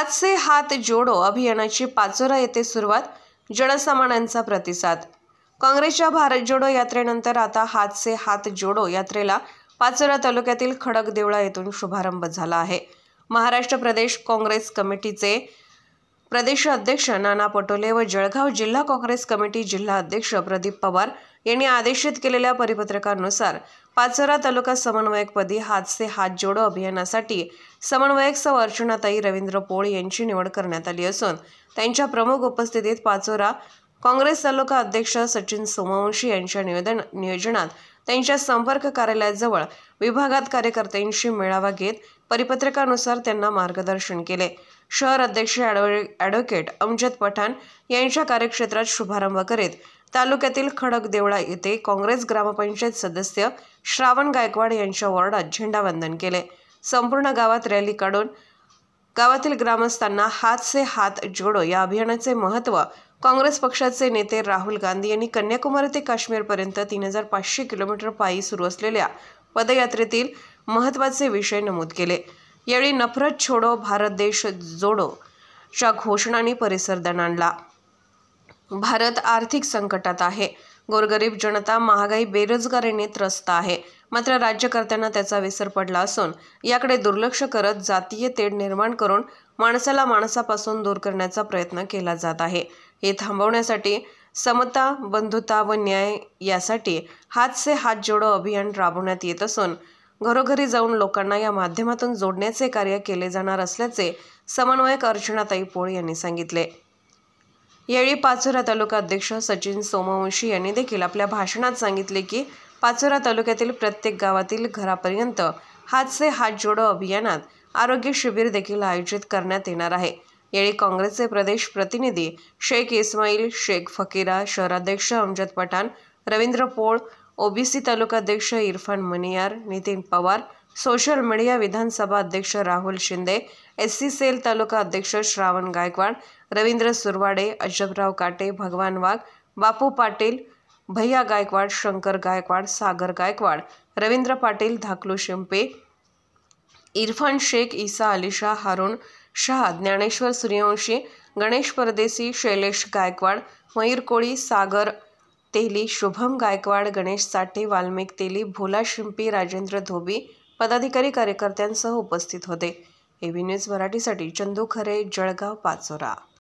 हात से हात जोडो अभियानाची पाचोरा येथे सुरुवात जनसामान्यांचा प्रतिसाद काँग्रेसच्या भारत जोडो यात्रेनंतर आता हात से हात जोडो यात्रेला पाचोरा तालुक्यातील खडक देवळा येथून शुभारंभ झाला आहे महाराष्ट्र प्रदेश काँग्रेस कमिटीचे प्रदेश अध्यक्ष नाना पटोले व जळगाव जिल्हा काँग्रेस कमिटी जिल्हा अध्यक्ष प्रदीप पवार यांनी आदेशित केलेल्या परिपत्रकानुसार पाचोरा तालुका समन्वयकपदी हात से हात जोडो अभियानासाठी समन्वयक सौ अर्चनाताई रवींद्र पोळ यांची निवड करण्यात आली असून त्यांच्या प्रमुख उपस्थितीत पाचोरा काँग्रेस तालुका अध्यक्ष सचिन सोमवंशी यांच्या निवेदन नियोजनात त्यांच्या संपर्क कार्यालयाजवळ विभागात कार्यकर्त्यांशी मेळावा घेत परिपत्रकानुसार त्यांना मार्गदर्शन केले शहर अध्यक्ष ॲडव्होकेट अमजद पठाण यांच्या कार्यक्षेत्रात शुभारंभ करीत तालुक्यातील खडकदेवळा देवळा येथे काँग्रेस ग्रामपंचायत सदस्य श्रावण गायकवाड यांच्या वॉर्डात झेंडावंदन केले संपूर्ण गावात रॅली काढून गावातील ग्रामस्थांना हात से हात जोडो या अभियानाचे महत्त्व काँग्रेस पक्षाचे नेते राहुल गांधी यांनी कन्याकुमारी ते काश्मीरपर्यंत तीन हजार पाचशे किलोमीटर पायी सुरू असलेल्या पदयात्रेतील महत्त्वाचे विषय नमूद केले यावेळी नफरत छोडो भारत देश जोडो च्या घोषणांनी परिसर आणला भारत आर्थिक संकटात आहे गोरगरीब जनता महागाई बेरोजगारीने त्रस्त आहे मात्र राज्यकर्त्यांना त्याचा विसर पडला असून याकडे दुर्लक्ष करत जातीय तेढ निर्माण करून माणसाला माणसापासून दूर करण्याचा प्रयत्न केला जात आहे हे थांबवण्यासाठी समता बंधुता व न्याय यासाठी हात से हात जोडो अभियान राबवण्यात येत असून घरोघरी जाऊन लोकांना या माध्यमातून जोडण्याचे कार्य केले जाणार असल्याचे समन्वयक अर्चनाताई पोळ यांनी सांगितले यावेळी पाचोरा तालुका अध्यक्ष सचिन सोमवंशी यांनी देखील आपल्या भाषणात सांगितले की पाचोरा तालुक्यातील प्रत्येक गावातील घरापर्यंत हात से हात जोडो अभियानात आरोग्य शिबिर देखील आयोजित करण्यात येणार आहे यावेळी काँग्रेसचे प्रदेश प्रतिनिधी शेख इस्माईल शेख फकीरा शहराध्यक्ष अमजद पठाण रवींद्र पोळ ओबीसी तालुकाध्यक्ष इरफान मनियार नितीन पवार सोशल मीडिया विधानसभा अध्यक्ष Rahul Shinde S C cell तालुका अध्यक्ष श्रावण गायकवाड रवींद्र सुरवाडे अजबराव काटे भगवान वाघ बापू पाटील भैया गायकवाड शंकर गायकवाड सागर गायकवाड रवींद्र पाटील धाकलू शिंपे इरफान शेख ईसा अली शाह हारून शाह ज्ञानेश्वर सूर्यवंशी गणेश परदेसी शैलेश गायकवाड मयूर कोळी सागर तेली शुभम गायकवाड गणेश साठे वाल्मिक तेली भोला शिंपी राजेंद्र धोबी पदाधिकारी कार्यकर्त्यांसह उपस्थित होते एव्ही न्यूज मराठीसाठी चंदू खरे जळगाव पाचोरा